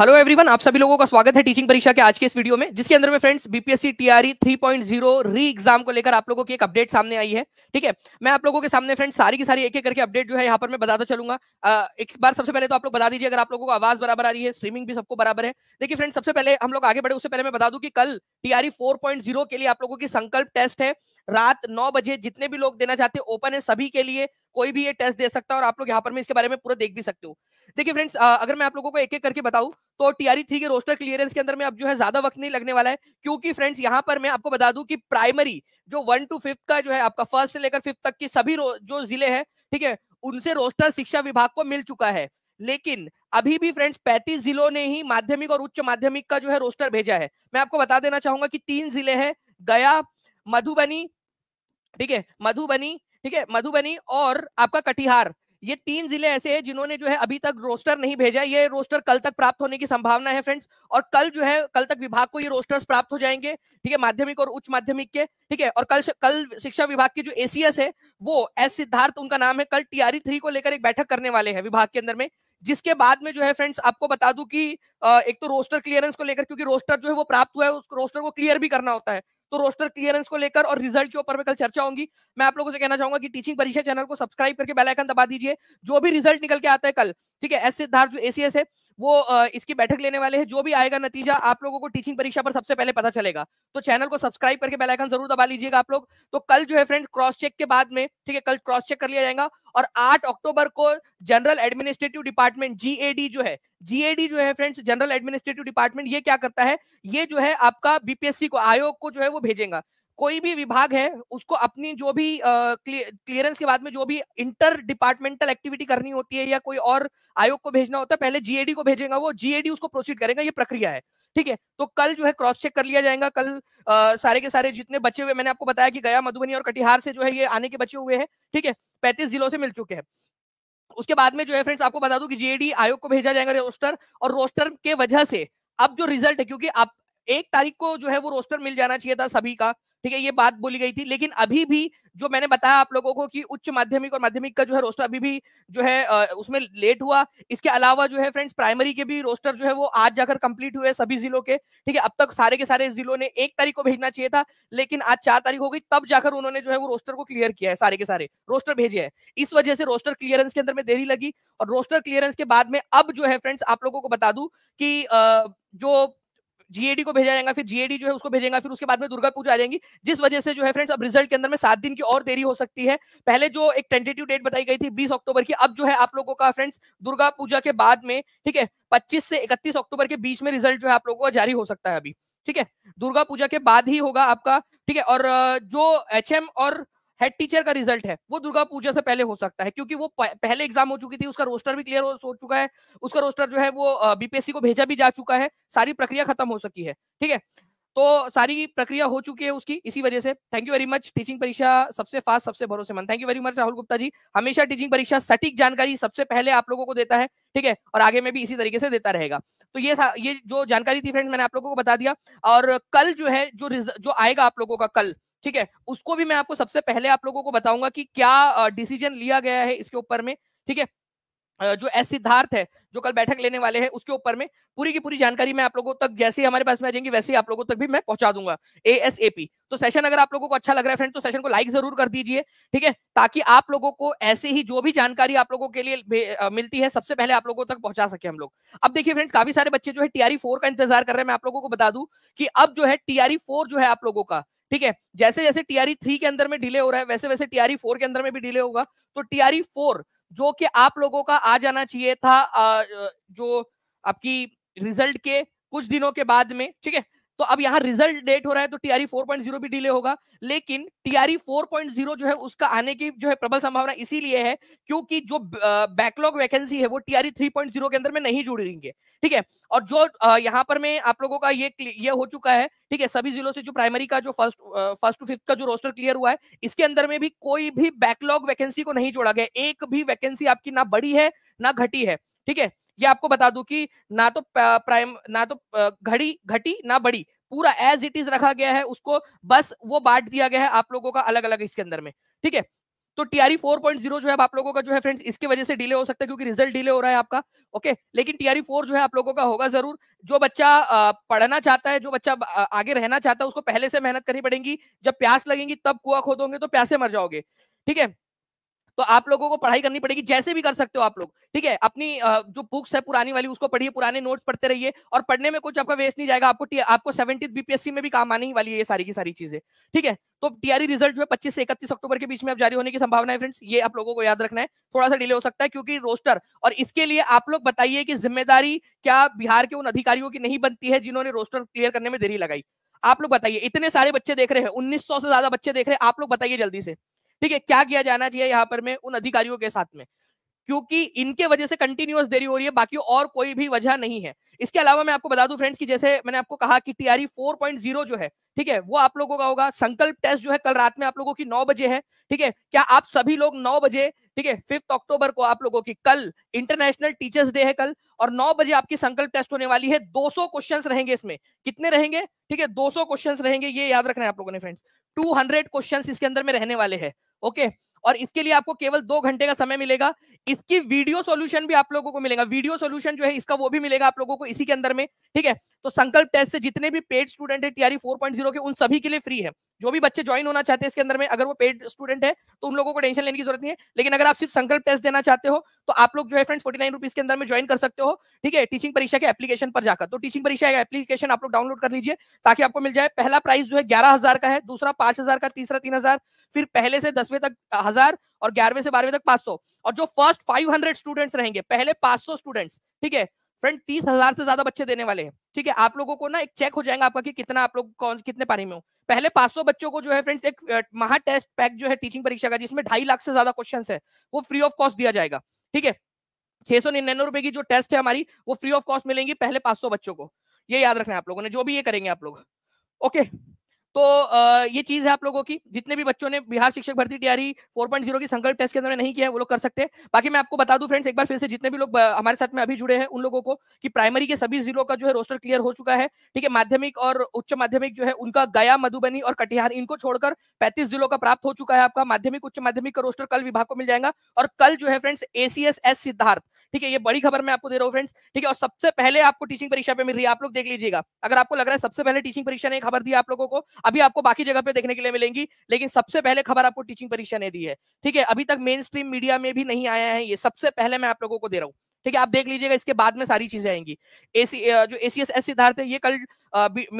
hello everyone आप सभी लोगों का स्वागत है टीचिंग परीक्षा के आज के इस वीडियो में जिसके अंदर में फ्रेंड्स बीपीएससी टीआरई 3.0 री एग्जाम को लेकर आप लोगों की एक अपडेट सामने आई है ठीक है मैं आप लोगों के सामने फ्रेंड्स सारी की सारी एक एक करके अपडेट जो है यहाँ पर मैं बताता चलूंगा एक बार सबसे पहले तो आप लोग बता दीजिए अगर आप लोगों को आवाज बराबर आ रही है स्ट्रीमिंग भी सबको बराबर है देखिए फ्रेंड्स सबसे पहले हम लोग आगे बढ़े उससे पहले मैं बता दू की कल टीआरई फोर e के लिए आप लोगों की संकल्प टेस्ट है रात नौ बजे जितने भी लोग देना चाहते हैं ओपन है सभी के लिए कोई भी ये टेस्ट दे सकता है और आप लोग यहाँ पर मैं इसके बारे में पूरा देख भी सकते हो देखिए फ्रेंड्स अगर मैं आप लोगों को एक एक करके बताऊं तो टीआरई थ्री e के रोस्टर क्लियरेंस के अंदर में अब जो है ज्यादा वक्त नहीं लगने वाला है क्योंकि फ्रेंड्स यहाँ पर मैं आपको बता दूं कि प्राइमरी जो वन टू फिफ्थ का जो है आपका फर्स्ट से लेकर फिफ्थ तक की सभी जो जिले है ठीक है उनसे रोस्टर शिक्षा विभाग को मिल चुका है लेकिन अभी भी फ्रेंड्स 35 जिलों ने ही माध्यमिक और उच्च माध्यमिक का जो है रोस्टर भेजा है मैं आपको बता देना चाहूंगा कि तीन जिले हैं गया मधुबनी ठीक है मधुबनी ठीक है मधुबनी और आपका कटिहार ये तीन जिले ऐसे हैं जिन्होंने जो है अभी तक रोस्टर नहीं भेजा ये रोस्टर कल तक प्राप्त होने की संभावना है फ्रेंड्स और कल जो है कल तक विभाग को ये रोस्टर्स प्राप्त हो जाएंगे ठीक है माध्यमिक और उच्च माध्यमिक के ठीक है और कल कल शिक्षा विभाग की जो एसीएस है वो एस सिद्धार्थ उनका नाम है कल टीआरई थ्री e को लेकर एक बैठक करने वाले हैं विभाग के अंदर में जिसके बाद में जो है फ्रेंड्स आपको बता दू की एक तो रोस्टर क्लियरेंस को लेकर क्योंकि रोस्टर जो है वो प्राप्त हुआ है उस रोस्टर को क्लियर भी करना होता है तो रोस्टर क्लियरेंस को लेकर और रिजल्ट के ऊपर में कल चर्चा होगी मैं आप लोगों से कहना चाहूंगा कि टीचिंग परीक्षा चैनल को सब्सक्राइब करके बेलाइकन दबा दीजिए जो भी रिजल्ट निकल के आता है कल ठीक है एस सिद्धार्थ जो एसीएस है वो इसकी बैठक लेने वाले हैं जो भी आएगा नतीजा आप लोगों को टीचिंग परीक्षा पर सबसे पहले पता चलेगा तो चैनल को सब्सक्राइब करके बेल आइकन जरूर दबा लीजिएगा आप लोग तो कल जो है फ्रेंड क्रॉस चेक के बाद में ठीक है कल क्रॉस चेक कर लिया जाएगा और 8 अक्टूबर को जनरल एडमिनिस्ट्रेटिव डिपार्टमेंट जीएडी जो है जीएडी जो है फ्रेंड्स जनरल एडमिनिस्ट्रेटिव डिपार्टमेंट ये क्या करता है ये जो है आपका बीपीएससी को आयोग को जो है वो भेजेगा कोई भी विभाग है उसको अपनी जो भी क्लियरेंस के बाद में जो भी इंटर डिपार्टमेंटल एक्टिविटी करनी होती है या कोई और आयोग को भेजना होता है पहले जीएडी को भेजेगा वो जीएडी उसको प्रोसीड करेगा ये प्रक्रिया है ठीक है तो कल जो है क्रॉस चेक कर लिया जाएगा कल uh, सारे के सारे जितने बचे हुए मैंने आपको बताया कि गया मधुबनी और कटिहार से जो है ये आने के बचे हुए हैं ठीक है पैंतीस जिलों से मिल चुके हैं उसके बाद में जो है फ्रेंड्स आपको बता दू कि जीएडी आयोग को भेजा जाएगा रोस्टर और रोस्टर के वजह से अब जो रिजल्ट है क्योंकि आप एक तारीख को जो है वो रोस्टर मिल जाना चाहिए था सभी का ठीक है ये बात बोली गई थी लेकिन अभी भी जो मैंने बताया आप लोगों को कि उच्च माध्यमिक और माध्यमिक का जो है रोस्टर अभी भी जो है उसमें लेट हुआ इसके अलावा जो है फ्रेंड्स प्राइमरी के भी रोस्टर जो है वो आज जाकर कंप्लीट हुए सभी जिलों के ठीक है अब तक सारे के सारे जिलों ने एक तारीख को भेजना चाहिए था लेकिन आज चार तारीख हो गई तब जाकर उन्होंने जो है वो रोस्टर को क्लियर किया है सारे के सारे रोस्टर भेजे है इस वजह से रोस्टर क्लियरेंस के अंदर में देरी लगी और रोस्टर क्लियरेंस के बाद में अब जो है फ्रेंड्स आप लोगों को बता दू की जो जीएडी को भेजा जाएगा फिर जीएडी जो है उसको भेजेगा फिर उसके बाद में दुर्गा पूजा आ जाएगी जिस वजह से जो है फ्रेंड्स अब रिजल्ट के अंदर में सात दिन की और देरी हो सकती है पहले जो एक टेंटेटिव डेट बताई गई थी बीस अक्टूबर की अब जो है आप लोगों का फ्रेंड्स दुर्गा पूजा के बाद में ठीक है पच्चीस से इकतीस अक्टूबर के बीच में रिजल्ट जो है आप लोगों का जारी हो सकता है अभी ठीक है दुर्गा पूजा के बाद ही होगा आपका ठीक है और जो एच और हेड टीचर का रिजल्ट है वो दुर्गा पूजा से पहले हो सकता है क्योंकि वो पहले एग्जाम हो चुकी थी उसका रोस्टर भी क्लियर हो चुका है उसका रोस्टर जो है वो बीपीएससी को भेजा भी जा चुका है सारी प्रक्रिया खत्म हो सकी है ठीक है तो सारी प्रक्रिया हो चुकी है उसकी इसी वजह से thank you very much teaching Pariksha सबसे फास्ट सबसे भरोसेमंद thank you very much Rahul Gupta ji हमेशा टीचिंग परीक्षा सटीक जानकारी सबसे पहले आप लोगों को देता है ठीक है और आगे में भी इसी तरीके से देता रहेगा तो ये ये जो जानकारी थी फ्रेंड मैंने आप लोगों को बता दिया और कल जो है जो जो आएगा आप लोगों का कल ठीक है उसको भी मैं आपको सबसे पहले आप लोगों को बताऊंगा कि क्या डिसीजन लिया गया है इसके ऊपर में ठीक है जो एस सिद्धार्थ है जो कल बैठक लेने वाले हैं उसके ऊपर में पूरी की पूरी जानकारी मैं आप लोगों तक जैसे ही हमारे पास में आ जाएंगी वैसे ही आप लोगों तक भी मैं पहुंचा दूंगा ए एस ए पी तो सेशन अगर आप लोगों को अच्छा लग रहा है फ्रेंड तो सेशन को लाइक जरूर कर दीजिए ठीक है ताकि आप लोगों को ऐसे ही जो भी जानकारी आप लोगों के लिए मिलती है सबसे पहले आप लोगों तक पहुंचा सके हम लोग अब देखिए फ्रेंड्स काफी सारे बच्चे जो है टीआरई फोर का इंतजार कर रहे हैं मैं आप लोगों को बता दू की अब जो है टीआरई फोर e जो है आप लोगों का ठीक है जैसे जैसे टीआरई थ्री के अंदर में डिले हो रहा है वैसे वैसे टीआरई फोर के अंदर में भी डिले होगा तो टीआरई फोर e जो कि आप लोगों का आ जाना चाहिए था जो आपकी रिजल्ट के कुछ दिनों के बाद में ठीक है तो अब यहाँ रिजल्ट डेट हो रहा है तो टीआरई 4.0 e भी डिले होगा लेकिन टीआरई 4.0 e जो है उसका आने की जो है प्रबल संभावना इसीलिए है क्योंकि जो बैकलॉग वैकेंसी है वो टीआरई 3.0 e के अंदर में नहीं जुड़ रही है ठीक है और जो यहाँ पर मैं आप लोगों का ये ये हो चुका है ठीक है सभी जिलों से जो प्राइमरी का जो फर्स्ट फर्स्ट टू फिफ्थ का जो रोस्टर क्लियर हुआ है इसके अंदर में भी कोई भी बैकलॉग वैकेंसी को नहीं जोड़ा गया एक भी वैकेंसी आपकी ना बड़ी है ना घटी है ठीक है ये आपको बता दूं कि ना तो प्राइम ना तो घड़ी घटी ना बड़ी पूरा एज इट इज रखा गया है उसको बस वो बांट दिया गया है आप लोगों का अलग अलग इसके अंदर में ठीक है तो टीआरई जीरो e जो है आप लोगों का जो है फ्रेंड्स इसके वजह से डिले हो सकता है क्योंकि रिजल्ट डिले हो रहा है आपका ओके लेकिन टीआरई फोर e जो है आप लोगों का होगा जरूर जो बच्चा पढ़ना चाहता है जो बच्चा आगे रहना चाहता है उसको पहले से मेहनत करनी पड़ेगी जब प्यास लगेंगी तब कुआ खोदोगे तो प्यासे मर जाओगे ठीक है तो आप लोगों को पढ़ाई करनी पड़ेगी जैसे भी कर सकते हो आप लोग ठीक है अपनी जो बुक्स है पुरानी वाली उसको पढ़िए पुराने नोट्स पढ़ते रहिए और पढ़ने में कुछ आपका वेस्ट नहीं जाएगा आपको आपको सेवेंटी बीपीएससी में भी काम आने ही वाली है ये सारी की सारी चीजें ठीक है तो टीआरई रिजल्ट e जो है पच्चीस से इकतीस अक्टूबर के बीच में अब जारी होने की संभावना है फ्रेंड्स ये आप लोगों को याद रखना है थोड़ा सा डिले हो सकता है क्योंकि रोस्टर और इसके लिए आप लोग बताइए कि जिम्मेदारी क्या बिहार के उन अधिकारियों की नहीं बनती है जिन्होंने रोस्टर क्लियर करने में देरी लगाई आप लोग बताइए इतने सारे बच्चे देख रहे हैं 1900 से ज्यादा बच्चे देख रहे हैं आप लोग बताइए जल्दी से ठीक है क्या किया जाना चाहिए यहाँ पर में उन अधिकारियों के साथ में क्योंकि इनके वजह से कंटिन्यूस देरी हो रही है बाकी और कोई भी वजह नहीं है इसके अलावा मैं आपको बता दूं फ्रेंड्स कि जैसे मैंने आपको कहा कि टीआरई 4.0 e जो है ठीक है वो आप लोगों का होगा संकल्प टेस्ट जो है कल रात में आप लोगों की 9 बजे है ठीक है क्या आप सभी लोग 9 बजे ठीक है फिफ्थ अक्टूबर को आप लोगों की कल इंटरनेशनल टीचर्स डे है कल और नौ बजे आपकी संकल्प टेस्ट होने वाली है दो क्वेश्चंस रहेंगे इसमें कितने रहेंगे ठीक है दो क्वेश्चंस रहेंगे ये याद रखना है आप लोगों ने फ्रेंड्स टू हंड्रेड इसके अंदर में रहने वाले हैं ओके और इसके लिए आपको केवल दो घंटे का समय मिलेगा इसकी वीडियो सॉल्यूशन भी आप लोगों को मिलेगा वीडियो सॉल्यूशन जो है इसका वो भी मिलेगा आप लोगों को इसी के अंदर में ठीक है तो संकल्प टेस्ट से जितने भी पेड स्टूडेंट है टीआरई फोर के उन सभी के लिए फ्री है जो भी बच्चे ज्वाइन होना चाहते हैं इसके अंदर में अगर वो पेड स्टूडेंट है तो उन लोगों को टेंशन लेने की जरूरत नहीं है लेकिन अगर आप सिर्फ संकल्प टेस्ट देना चाहते हो तो आप लोग जो है फ्रेंड्स फोर्टी नाइन के अंदर में ज्वाइन कर सकते हो ठीक है टीचिंग परीक्षा के एप्लीकेशन पर जाकर तो टीचिंग परीक्षा का एप्लीकेशन आप लोग डाउनलोड कर लीजिए ताकि आपको मिल जाए पहला प्राइस जो है ग्यारह का है दूसरा पांच का तीसरा तीन फिर पहले से दसवें तक हजार और ग्यारहवें से बारहवें तक पांच और जो फर्स्ट फाइव स्टूडेंट्स रहेंगे पहले पांच स्टूडेंट्स ठीक है फ्रेंड तीस हजार से ज्यादा बच्चे देने वाले हैं ठीक है आप लोगों को ना एक चेक हो जाएगा आपका कि कितना आप लोग कौन कितने पारी में हो पहले सौ बच्चों को जो है फ्रेंड्स एक महा टेस्ट पैक जो है टीचिंग परीक्षा का जिसमें ढाई लाख से ज्यादा क्वेश्चन है वो फ्री ऑफ कॉस्ट दिया जाएगा ठीक है छह सौ निन्यानवे रुपए की जो टेस्ट है हमारी वो फ्री ऑफ कॉस्ट मिलेंगी पहले सौ बच्चों को ये याद रखना आप लोगों ने जो भी ये करेंगे आप लोग ओके तो ये चीज है आप लोगों की जितने भी बच्चों ने बिहार शिक्षक भर्ती तैयारी 4.0 की संकल्प टेस्ट के अंदर नहीं किया है वो लोग कर सकते हैं बाकी मैं आपको बता दूं फ्रेंड्स एक बार फिर से जितने भी लोग हमारे साथ में अभी जुड़े हैं उन लोगों को कि प्राइमरी के सभी जिलों का जो है रोस्टर क्लियर हो चुका है ठीक है माध्यमिक और उच्च माध्यमिक जो है उनका गया मधुबनी और कटिहार इनको छोड़कर पैंतीस जिलों का प्राप्त हो चुका है आपका माध्यमिक उच्च माध्यमिक का रोस्टर कल विभाग को मिल जाएगा और कल जो है फ्रेंड्स एसीएस एस सिद्धार्थ ठीक है ये बड़ी खबर मैं आपको दे रहा हूँ फ्रेंड्स ठीक है और सबसे पहले आपको टीचिंग परीक्षा पे मिल रही है आप लोग देख लीजिएगा अगर आपको लग रहा है सबसे पहले टीचिंग परीक्षा ने खबर दी आप लोगों को अभी आपको बाकी जगह पे देखने के लिए मिलेंगी लेकिन सबसे पहले खबर आपको टीचिंग परीक्षा ने दी है ठीक है अभी तक मेन स्ट्रीम मीडिया में भी नहीं आया है ये सबसे पहले मैं आप लोगों को दे रहा हूँ ठीक है आप देख लीजिएगा इसके बाद में सारी चीजें आएंगी एसी जो एसीएस एस सिद्धार्थ है ये कल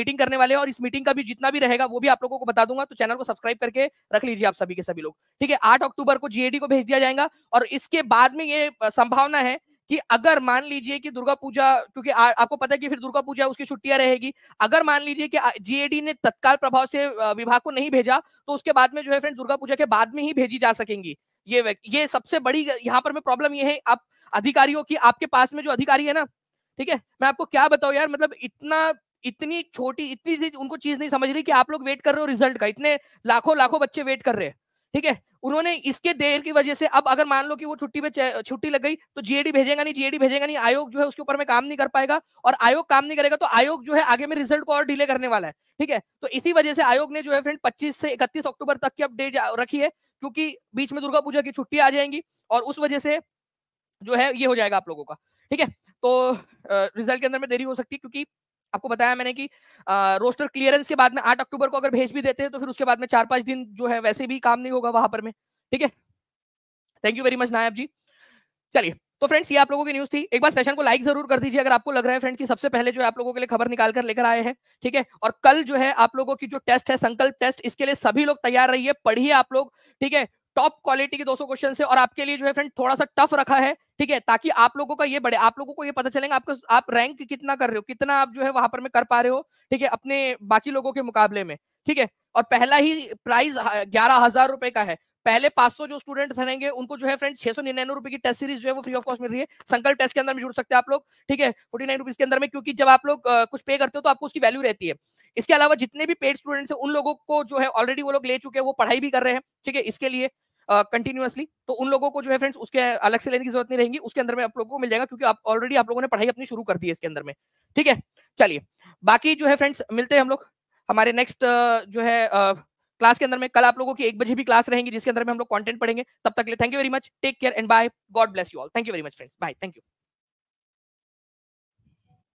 मीटिंग करने वाले हैं और इस मीटिंग का भी जितना भी रहेगा वो भी आप लोगों को बता दूंगा तो चैनल को सब्सक्राइब करके रख लीजिए आप सभी के सभी लोग ठीक है आठ अक्टूबर को जीएडी को भेज दिया जाएगा और इसके बाद में ये संभावना है कि अगर मान लीजिए कि दुर्गा पूजा क्योंकि आ, आपको पता है कि फिर दुर्गा पूजा उसकी छुट्टियां रहेगी अगर मान लीजिए कि जीएडी ने तत्काल प्रभाव से विभाग को नहीं भेजा तो उसके बाद में जो है फ्रेंड दुर्गा पूजा के बाद में ही भेजी जा सकेंगी ये ये सबसे बड़ी यहाँ पर मैं प्रॉब्लम ये है आप अधिकारियों की आपके पास में जो अधिकारी है ना ठीक है मैं आपको क्या बताऊ यार मतलब इतना इतनी छोटी इतनी सी उनको चीज नहीं समझ रही कि आप लोग वेट कर रहे हो रिजल्ट का इतने लाखों लाखों बच्चे वेट कर रहे हैं ठीक है उन्होंने इसके देर की वजह से अब अगर मान लो कि वो छुट्टी पे छुट्टी लग गई तो जीएडी भेजेगा नहीं जीएडी भेजेगा नहीं आयोग जो है उसके ऊपर में काम नहीं कर पाएगा और आयोग काम नहीं करेगा तो आयोग जो है आगे में रिजल्ट को और डिले करने वाला है ठीक है तो इसी वजह से आयोग ने जो है फ्रेंड पच्चीस से इकतीस अक्टूबर तक की अपडेट रखी है क्योंकि बीच में दुर्गा पूजा की छुट्टी आ जाएंगी और उस वजह से जो है ये हो जाएगा आप लोगों का ठीक है तो रिजल्ट के अंदर में देरी हो सकती है क्योंकि आपको बताया मैंने कि रोस्टर क्लियरेंस के बाद में आठ अक्टूबर को अगर भेज भी देते हैं तो फिर उसके बाद में चार पांच दिन जो है वैसे भी काम नहीं होगा वहां पर में ठीक है थैंक यू वेरी मच नायब जी चलिए तो फ्रेंड्स ये आप लोगों की न्यूज थी एक बार सेशन को लाइक जरूर कर दीजिए अगर आपको लग रहा है फ्रेंड कि सबसे पहले जो आप लोगों के लिए खबर निकाल कर लेकर आए हैं ठीक है और कल जो है आप लोगों की जो टेस्ट है संकल्प टेस्ट इसके लिए सभी लोग तैयार रहिए पढ़िए आप लोग ठीक है टॉप क्वालिटी के 200 क्वेश्चन है और आपके लिए जो है फ्रेंड थोड़ा सा टफ रखा है ठीक है ताकि आप लोगों का ये बढ़े आप लोगों को ये पता चलेगा आपको आप रैंक कितना कर रहे हो कितना आप जो है वहां पर में कर पा रहे हो ठीक है अपने बाकी लोगों के मुकाबले में ठीक है और पहला ही प्राइस ग्यारह हजार रुपए का है पहले 500 जो स्टूडेंट रहेंगे उनको जो है फ्रेंड छह सौ निन्यानवे रुपए की टेस्ट सीरीज जो है वो फ्री ऑफ कॉस्ट मिल रही है संकल्प टेस्ट के अंदर में जुड़ सकते हैं आप लोग ठीक है फोर्टी नाइन के अंदर में क्योंकि जब आप लोग कुछ पे करते हो तो आपको उसकी वैल्यू रहती है इसके अलावा जितने भी पेड स्टूडेंट्स हैं उन लोगों को जो है ऑलरेडी वो लोग ले चुके हैं वो पढ़ाई भी कर रहे हैं ठीक है इसके लिए कंटिन्यूअसली तो उन लोगों को जो है फ्रेंड्स उसके अलग से लेने की जरूरत नहीं रहेगी उसके अंदर में आप लोगों को मिल जाएगा क्योंकि आप ऑलरेडी आप लोगों ने पढ़ाई अपनी शुरू कर दी है इसके अंदर में ठीक है चलिए बाकी जो है फ्रेंड्स मिलते हैं हम लोग हमारे नेक्स्ट जो है क्लास के अंदर में कल आप लोगों की एक बजे भी क्लास रहेंगी जिसके अंदर में हम लोग कॉन्टेंट पढ़ेंगे तब तक के लिए thank you very much take care and bye God bless you all thank you very much friends bye thank you